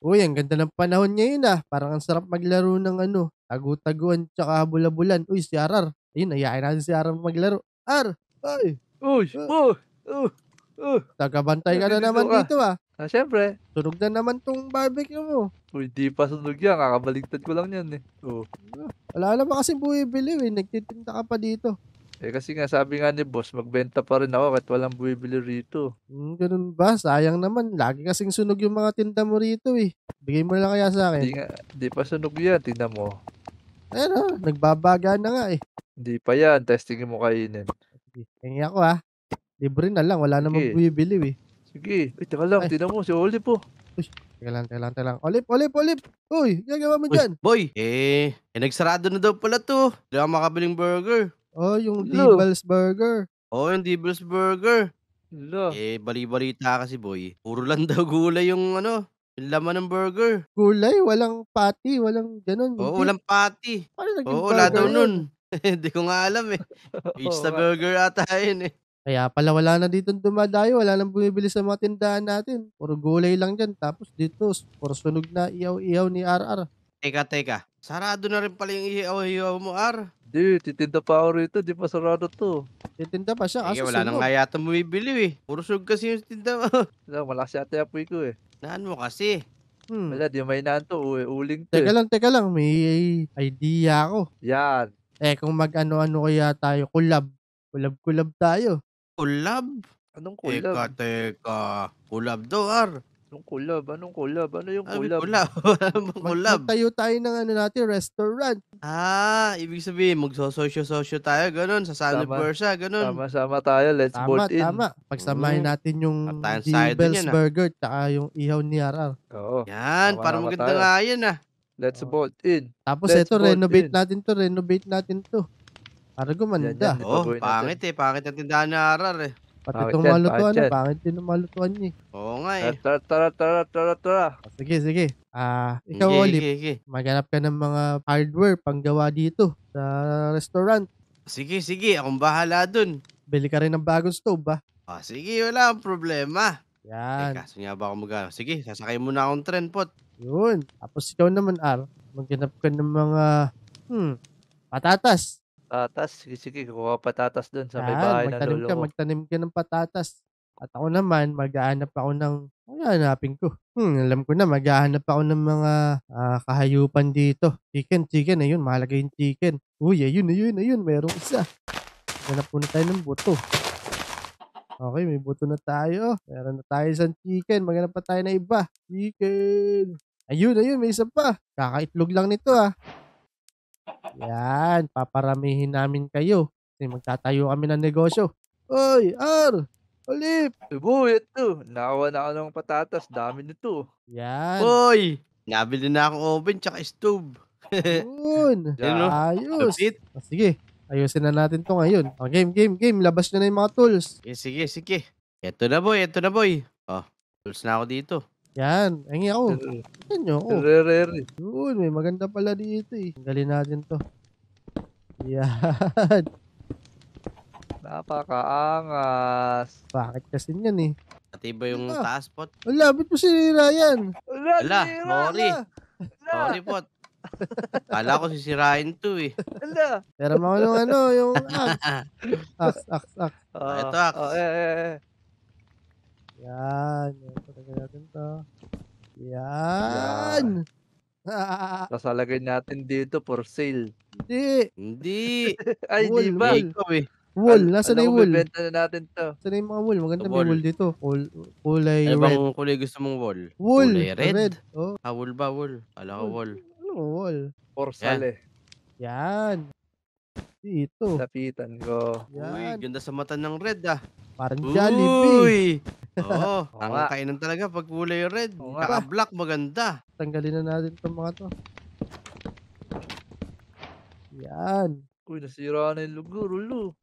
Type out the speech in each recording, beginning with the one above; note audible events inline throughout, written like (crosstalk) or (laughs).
Uy, ang ganda ng panahon ngayon ah. Parang ang sarap maglaro ng ano, tagu-taguan tsaka bulabulan. Uy, si Arar. Ayun, ayain natin si Arar maglaro. Ar! Ay! Uy! Uh, ah. uh, oh, uh, oh, Tagabantay oh. ka na naman dito ah. Ah, syempre. Sunog na naman tong barbecue mo. Uy, di pa sunog yan. Kakabaligtad ko lang yan eh. Oo. Wala na ba kasi buwibili eh. Nagtitinda ka pa dito. Eh kasi nga sabi nga ni boss, magbenta pa rin ako kahit walang bumibili rito. Hmm, ganun ba? Sayang naman. Lagi kasing sunog yung mga tinda mo rito eh. Bigay mo lang kaya sa akin. Di, nga, di pa sunog yan, tingnan mo. Ano, nagbabaga na nga eh. Hindi pa yan, testingin mo kainin. Sige, hingi ako ah. Libre na lang, wala namang bumibili eh. Sige, ay teka lang, tingnan mo si Oli po. Oh. Uy, Teka lang, teka lang, teka lang. Olip, olip, olip! Uy, gagawa mo dyan! Boy, eh, eh nagsarado na daw pala to. Hindi ako makabiling burger. Oh, yung Hello. Burger. Oh, yung Devil's Burger. Hello. Eh, bali-balita kasi boy. Puro lang daw gulay yung ano, yung laman ng burger. Gulay? Walang patty? Walang ganun? Oo, hindi. walang patty. Paano naging oh, wala burger daw nun. (laughs) Hindi ko nga alam eh. Pizza (laughs) Oo, burger ata yun eh. Kaya pala wala na dito dumadayo, wala nang bumibili sa mga tindahan natin. Puro gulay lang dyan. Tapos dito, puro sunog na iyaw-iyaw ni RR. Teka, teka. Sarado na rin pala yung iiyaw-iyaw mo, R. Hindi, titinda pa ako rito. Di pa sarado to. Titinda pa siya. Kaso Sige, wala nang sunog. kaya itong bumibili eh. Puro sug kasi yung tinda mo. (laughs) Wala, malakas yata yung apoy ko eh. Naan mo kasi. Hmm. Wala, di may naan to. Uwi, uling to Teka eh. lang, teka lang. May idea ako. Yan. Eh, kung mag-ano-ano kaya tayo, collab. Collab-collab tayo. Collab? Anong collab? Teka, teka. Collab daw, Ar. Anong collab? Anong collab? Ano yung collab? Ano collab? Tayo tayo ng ano natin, restaurant. Ah, ibig sabihin, magsososyo-sosyo tayo, ganun, sa San Versa, ganun. Sama-sama tayo, let's tama, bolt in. Tama, Pagsamahin mm. natin yung Bell's yan, ah. Burger, tsaka yung ihaw ni RR. Oo. Yan, para maganda nga yan ah. Let's oh. bolt in. Tapos ito, renovate in. natin to, renovate natin to. Para gumanda. Yan, oh, pangit eh, pangit ang tindahan ni RR eh. Pati Bakit itong yan? malutuan Bakit na, din ang malutuan niya eh. Oo nga eh. Tara, tara, tara, tara, tara. Sige, sige. Ah, ikaw, Sige, Olive, sige, sige. maghanap ka ng mga hardware panggawa dito sa restaurant. Sige, sige. Akong bahala dun. Bili ka rin ng bagong stove, ba? Ah, sige, wala akong problema. Eh, Yan. kaso nga ba ako magano? Sige, sasakay muna akong tren, pot. Yun. Tapos ikaw naman, Ar, maghanap ka ng mga, hmm, patatas. Patatas, sige, sige, kukuha patatas doon sa may bahay ng magtanim lolo ka, ko. magtanim ka ng patatas. At ako naman, mag maghahanap ako ng, oh, ano hanapin ko? Hmm, alam ko na, mag maghahanap ako ng mga ah, kahayupan dito. Chicken, chicken, ayun, mahalaga yung chicken. Uy, ayun, ayun, ayun, merong isa. Hanap muna tayo ng buto. Okay, may buto na tayo. Meron na tayo isang chicken. Maghanap pa tayo na iba. Chicken! Ayun, ayun, may isa pa. Kakaitlog lang nito ah. Yan, paparamihin namin kayo. Kasi magtatayo kami ng negosyo. Oy, Ar! Olip! Uy, ito. Nawa na ako ng patatas. Dami nito. Yan. Oy! Nabili na ako oven tsaka stove. Yun. (laughs) Yeah. Ayos. Oh, sige, ayusin na natin to ngayon. Oh, game, game, game. Labas nyo na yung mga tools. sige, sige. Ito na boy, ito na boy. Oh, tools na ako dito. Yan, ang ako. Yan nyo. Oh. Rere. Yun, may maganda pala dito eh. Tanggalin natin to. Yan. (laughs) Napakaangas. Bakit kasi yan eh? Pati ba yung Wala. Ano? taas pot? Wala, ba't mo sinira yan? Wala, Wala, sinira sorry. na. Sorry pot. Kala ko sisirain to eh. Wala. Pero mo yung ano, yung axe. (laughs) Axe, axe, axe. Ah, Ito, axe. oh, eh, eh, eh. Yan. Patagal natin to. Yan. Tapos (laughs) lalagay natin dito for sale. Hindi. Hindi. (laughs) Ay, Wall, di ba? Wool. Ikaw eh. Wall. Nasaan na yung ko, wall? na natin to. Nasaan yung mga wool? Maganda yung wool dito. Wall, kulay Ano red. bang kulay gusto mong wool? Wall. kulay red? Oh, Ah, wool ba Wool. Ala ko wall. ano wall? For sale eh. Yan. Dito. Lapitan ko. Uy, ganda sa mata ng red ah. Parang Jollibee. Uy! Oo, ang kainan talaga pag kulay red. Oo nga. Naka-black, maganda. Tanggalin na natin itong mga to. Yan. Uy, nasira na yung lugo, Rulo.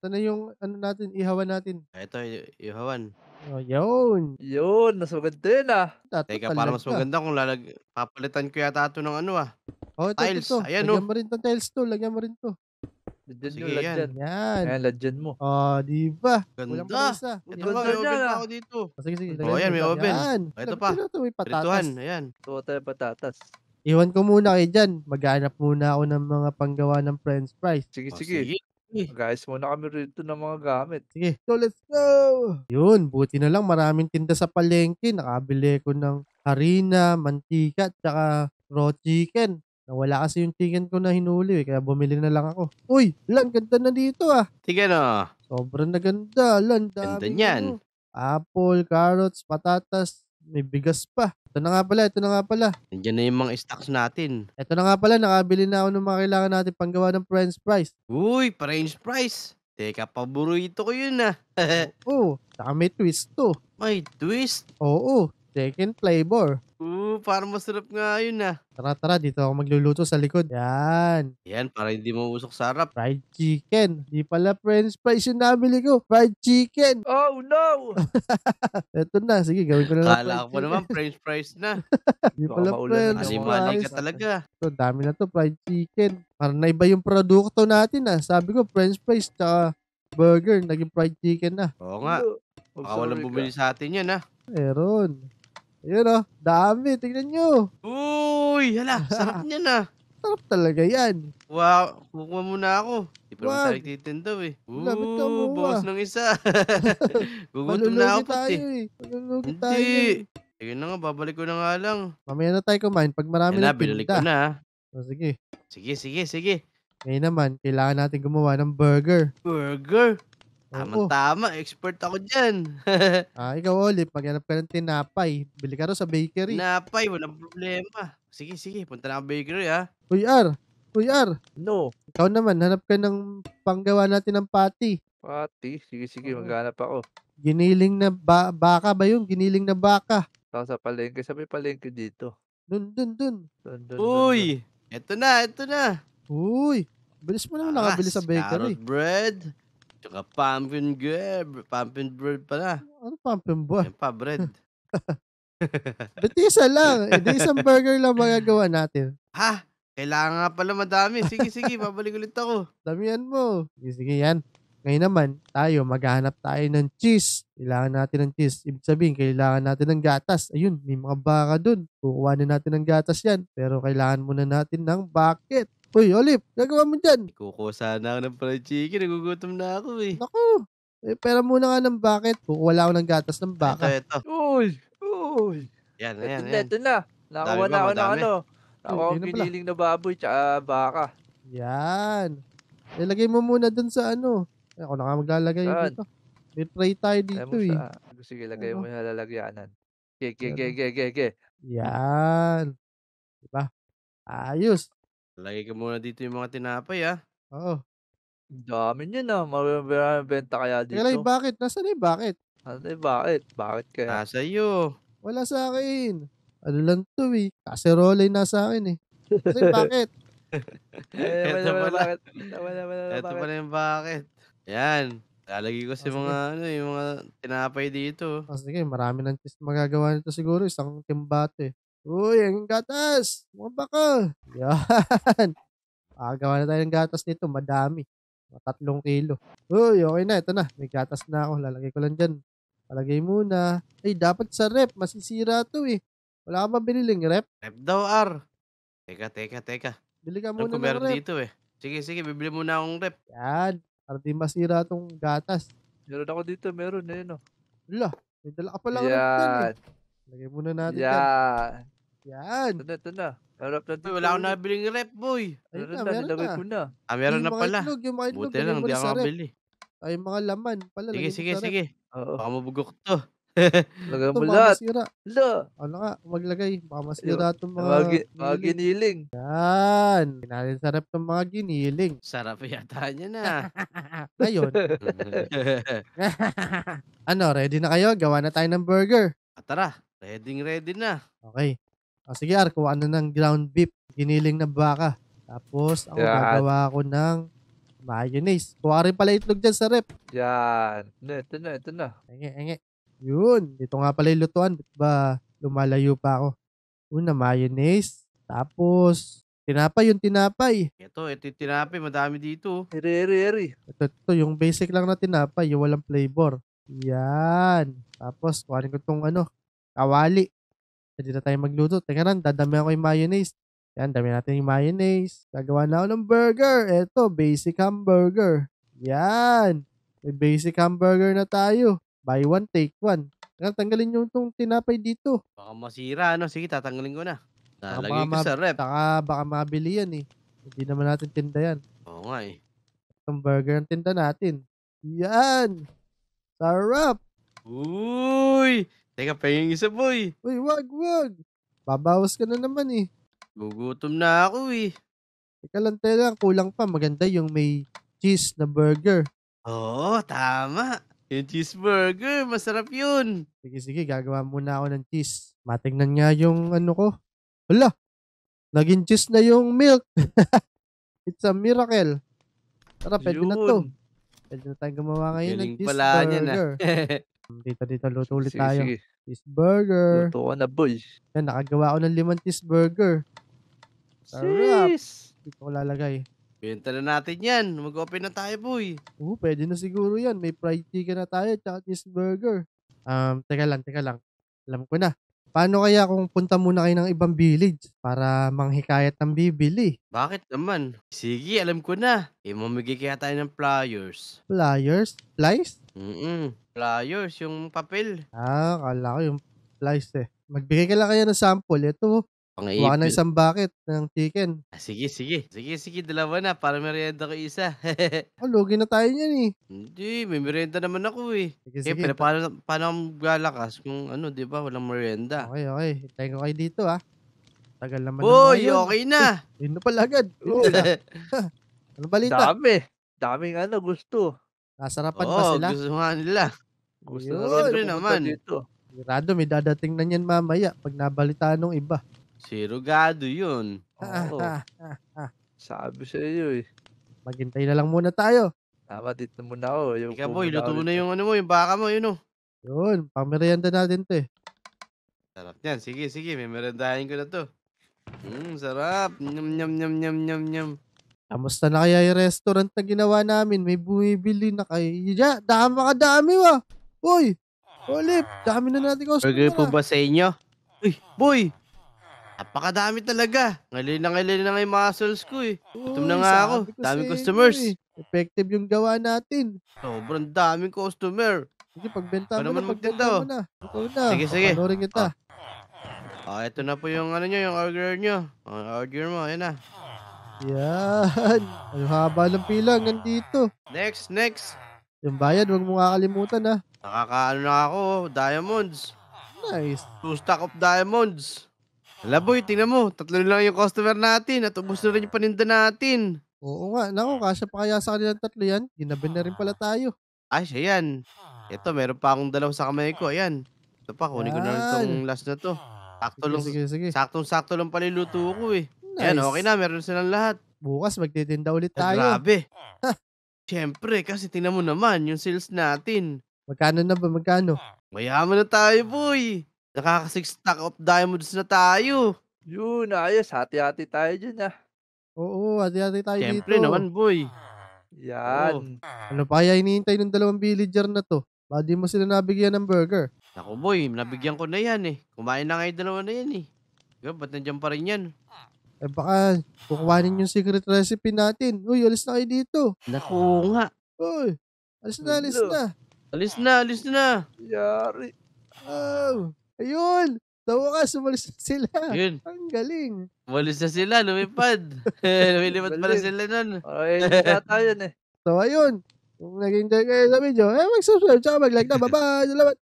Ito na yung ano natin, ihawan natin. Ah, ito, y- ihawan. Oh, yun. Yun, nasa maganda yun ah. Teka, para mas maganda kung lalag... Papalitan ko yata ito ng ano ah. Oh, ito, tiles. Ayan, Ayan, oh. Lagyan mo rin to tiles to. Lagyan mo rin to. Legend Sige, yan. Legend. Yan. Ayan, legend mo. Oh, di ba? Ganda. Kulang pa Ito ba, may oven pa ah. ako dito. Ah, sige, sige. Oh, yan, may oven. Yan. Ito pa. Ito, may patatas. Pirituhan, ayan. Total patatas. Iwan ko muna kay Jan. Maghanap muna ako ng mga panggawa ng french fries. Sige, oh, sige. sige. Guys, muna kami rito ng mga gamit. Sige, so let's go! Yun, buti na lang maraming tinda sa palengke. Nakabili ko ng harina, mantika, tsaka raw chicken wala kasi yung tingin ko na hinuli eh, kaya bumili na lang ako. Uy, Lan, ganda na dito ah. Tingnan na. Sobrang naganda, Lan. Dami Ganda niyan. Apple, carrots, patatas, may bigas pa. Ito na nga pala, ito na nga pala. Nandiyan na yung mga stocks natin. Ito na nga pala, nakabili na ako ng mga kailangan natin panggawa ng French fries. Uy, French fries. Teka, paborito ko yun ah. (laughs) Oo, saka may twist to. May twist. Oo, second flavor. Oo, parang masarap nga yun ah. Tara, tara. Dito ako magluluto sa likod. Yan. Yan, para hindi mausok sa harap. Fried chicken. Di pala french fries yung nabili ko. Fried chicken. (laughs) Oh, no! Ito na. Sige, gawin ko na lang. Kala ko naman, french fries na. (laughs) Di pala french fries. Kasi mali ka talaga. Ito, dami na to. Fried chicken. Parang naiba yung produkto natin ah. Sabi ko, french fries tsaka burger. Naging fried chicken na. Oo nga. Baka walang bumili sa atin yan ah. Meron. Yun o, oh. dami. Tingnan nyo. Uy, hala, sarap (laughs) niya na. Ah. Sarap talaga yan. Wow, mukha muna ako. Di pa naman Wag. tayo nagtitindaw eh. Lapit na ng isa. (laughs) Gugutom na ako Malulugi pati. tayo eh. eh. Hindi. Sige eh. na nga, babalik ko na nga lang. Mamaya na tayo kumain pag marami Yan na, na binalik ko na. Ah. Oh, sige. Sige, sige, sige. Ngayon naman, kailangan natin gumawa ng burger. Burger. Oo. tama expert ako diyan. (laughs) Ah, ikaw Olive, maghanap ka ng tinapay. Bili ka rin sa bakery. Napay, walang problema. Sige, sige, punta na ako bakery ha. Ah. Uy, Ar! Uy, Ar! No. Ikaw naman, hanap ka ng panggawa natin ng pati. Pati. Sige, sige. Oo. Maghanap ako. Giniling na ba- baka ba yun? Giniling na baka. Ako sa palengke. Sa may palengke dito. Dun, dun, dun. Dun, dun, dun, dun. Uy, eto na, eto na. Uy, bilis mo naman nakabili sa bakery. Carrot bread, Tsaka pumpkin bread. Pumpkin bread pala. Ano pumpkin bread? Yan (laughs) pa, bread. Ba't isa lang? Hindi eh, isang burger lang magagawa natin. Ha? Kailangan nga pala madami. Sige, sige. (laughs) Babalik ulit ako. Damihan mo. Sige, sige yan. Ngayon naman, tayo, maghahanap tayo ng cheese. Kailangan natin ng cheese. Ibig sabihin, kailangan natin ng gatas. Ayun, may mga baka dun. Kukuha na natin ng gatas yan. Pero kailangan muna natin ng bucket. Uy, Olip, nagawa mo dyan? Kukuha sana ako ng fried chicken. Nagugutom na ako eh. Naku, eh, pera muna nga ng bakit. Wala ako ng gatas ng baka. Ito, ito. Uy! Uy! Yan, yan, Ito na, yan. ito na. Nakawa na ako ng Madami. ano. Nakawa Uy, na giniling na baboy tsaka baka. Yan. Ilagay mo muna dun sa ano. Eh, Ako na nga maglalagay Saan? dito. May tray tayo dito mo eh. sa... Ano. Sige, lagay mo ano? na lalagyanan. Ge, ge, ano? ge, ge, ge, ge. Yan. Diba? Ayos. Lagi ko muna dito yung mga tinapay, ah. Oo. Dami niya na. Ah. Mabibenta kaya dito. Kaya bakit? Nasaan na yung bakit? Ano bakit? Bakit kaya? Nasa iyo. Wala sa akin. Ano lang to eh. Kaserola yung nasa akin eh. Kasi bakit? (laughs) eh, wala, wala, wala, wala, Ito pala yung bakit. Yan. Lalagay ko si oh, ah, mga ano, eh, yung mga tinapay dito. Oh, sige, marami ng test magagawa nito siguro. Isang timbate. Uy, ang gatas! Mukhang baka! Yan! Pagawa na tayo ng gatas nito. Madami. Matatlong kilo. Uy, okay na. Ito na. May gatas na ako. Lalagay ko lang dyan. Palagay muna. Ay, dapat sa rep. Masisira to eh. Wala ka ba biniling rep? Rep daw, R. Teka, teka, teka. Bili ka muna ng meron dito eh. Sige, sige. Bibili muna akong rep. Yan. Para di masira tong gatas. Meron ako dito. Meron eh, no? oh. Wala. May dala ka pala yeah. rep eh. Lagay muna natin yeah. yan. Yan. Ito na, ito na. Harap natin. Wala akong nabiling rep, boy. Ayun na, meron na. Ko na. Ah, meron na pala. Itlog, yung mga itlog, Buti lang, hindi ako mabili. Ay, mga laman pala. Sige, sige, sige. Baka mabugok to. (laughs) Lagay mo lahat. Lo. Ano nga, maglagay. Baka masira itong mga, mga, gi- mga giniling. Yan. Kinarin sarap ng mga giniling. Sarap yata niya na. (laughs) Ngayon. (laughs) ano, ready na kayo? Gawa na tayo ng burger. Ah, tara. Ready, ready na. Okay. O, sige, Ar, kuha na ng ground beef. Giniling na baka. Tapos, ako Yan. gagawa ko ng mayonnaise. Kuha rin pala itlog dyan sa rep. Yan. Ito na, ito na, ito na. Enge, enge. Yun. Dito nga pala yung lutuan. Ba't ba lumalayo pa ako? Una, mayonnaise. Tapos, tinapay yung tinapay. Ito, ito yung tinapay. Madami dito. Oh. Eri, eri, eri. Ito, ito, yung basic lang na tinapay. Yung walang flavor. Yan. Tapos, kuha ko tong ano, kawali. Pwede na tayo magluto. Teka lang, dadamihan ko yung mayonnaise. Yan, dami natin yung mayonnaise. Gagawa na ako ng burger. Eto, basic hamburger. Yan. May basic hamburger na tayo. Buy one, take one. Teka, tanggalin yung itong tinapay dito. Baka masira, ano? Sige, tatanggalin ko na. Nalagay ko sa rep. Baka, baka mabili yan eh. Hindi naman natin tinda yan. Oo nga eh. Itong burger ang tinda natin. Yan! Sarap! Uy! Teka, pahingin isa, boy. Eh. Uy, wag, wag. Babawas ka na naman eh. Gugutom na ako eh. Teka lang, tela, kulang pa. Maganda yung may cheese na burger. Oo, tama. Yung cheeseburger, masarap yun. Sige, sige, gagawa muna ako ng cheese. Matingnan nga yung ano ko. Wala. naging cheese na yung milk. (laughs) It's a miracle. Tara, pwede yun. na to. Pwede na tayong gumawa ngayon Galing ng cheeseburger. pala niya na. (laughs) Dito, dito, luto ulit sige, tayo. Sige. Cheeseburger. Luto ko na, bull. Yan, nakagawa ko ng limang cheeseburger. Sarap. Jeez. Dito ko lalagay. Benta na natin yan. Mag-open na tayo, boy. Oo, uh, pwede na siguro yan. May fried chicken na tayo at cheeseburger. Um, teka lang, teka lang. Alam ko na. Paano kaya kung punta muna kayo ng ibang village para manghikayat ng bibili? Bakit naman? Sige, alam ko na. Eh, mamigay kaya tayo ng flyers. Flyers? Flies? Mm-mm. Flyers, yung papel. Ah, kala ko yung flies eh. Magbigay ka lang kaya ng sample. Ito, Pang-ipil. Huwag na isang bucket ng chicken. Ah, sige, sige. Sige, sige. Dalawa na para merienda ko isa. (laughs) oh, na tayo niyan eh. Hindi, may merienda naman ako eh. Sige, eh, sige. Pero paano, paano ang galakas kung ano, di ba? Walang merienda. Okay, okay. Hintayin ko kayo dito ah. Tagal naman Uy, na okay na. Eh, yun na pala agad. (laughs) Oh, ano balita? Dami. Daming ano, gusto. Nasarapan Oo, pa sila. gusto nga nila. Gusto Yun, na rin naman. Dito. Sigurado, may dadating na niyan mamaya pag nabalitaan ng iba. Sirugado yun. Oo. (laughs) Sabi sa iyo eh. Maghintay na lang muna tayo. Tama, dito na muna ako. Yung Ikaw boy, luto na eh. yung ano mo, yung baka mo, yun oh. Yun, pamerienda natin to eh. Sarap yan. Sige, sige, memerendahin ko na to. Mm, sarap. Nyam, nyam, nyam, nyam, nyam, nyam. Kamusta na kaya yung restaurant na ginawa namin? May bumibili na kayo. Ya, dama ka dami wa. Uy, Olip, dami na natin ko. Burger po ah. ba sa inyo? Uy, boy, Napakadami talaga. Ngayon na ngayon na nga yung muscles ko eh. Gutom na nga ako. Daming customers. Eh. Effective yung gawa natin. Sobrang daming customer. Sige, pagbenta ano mo Ano na, man oh? na. Sige, sige. Panorin kita. Ah, ito ah, na po yung ano nyo, yung order nyo. Oh, order mo, ayan na. Yan. Ang haba ng pila hanggang dito. Next, next. Yung bayad, huwag mo kalimutan ha. Nakakaano na ako, oh. diamonds. Nice. Two stack of diamonds. Hala boy, tingnan mo. Tatlo lang yung customer natin at ubos na rin yung paninda natin. Oo nga. Nako, kasya pa kaya sa kanilang tatlo yan. Ginabi na rin pala tayo. Ay, siya yan. Ito, meron pa akong dalaw sa kamay ko. Ayan. Ito pa, kunin ko na rin itong last na to. Sakto sige, lang, sige, sige. Saktong-sakto lang pala luto ko eh. Nice. Ayan, okay na. Meron silang lahat. Bukas, magtitinda ulit tayo. Ay, grabe. Siyempre, kasi tingnan mo naman yung sales natin. Magkano na ba? Magkano? Mayaman na tayo, boy. Nakaka 6 stack of diamonds na tayo. Yun, ayos. Hati-hati tayo dyan ah. Oo, hati-hati tayo Siyempre dito. Siyempre naman, boy. Yan. Oh. Ano pa kaya iniintay ng dalawang villager na to? Badi mo sila nabigyan ng burger. Ako boy, nabigyan ko na yan eh. Kumain na kayo yung dalawa na yan eh. Diba, ba't nandiyan pa rin yan? Eh baka kukuhanin yung secret recipe natin. Uy, alis na kayo dito. Naku nga. Uy, alis na, alis na. Alis na, alis na. Yari. Oh. Ayun! Tawakas, umalis na sila. Yun. Ang galing. Umalis na sila, lumipad. (laughs) Eh, lumilipad pala sila nun. Ay, tayo yun eh. So, ayun. Kung naging tayo kayo sa video, eh, mag-subscribe, tsaka mag-like na. Bye-bye! Salamat!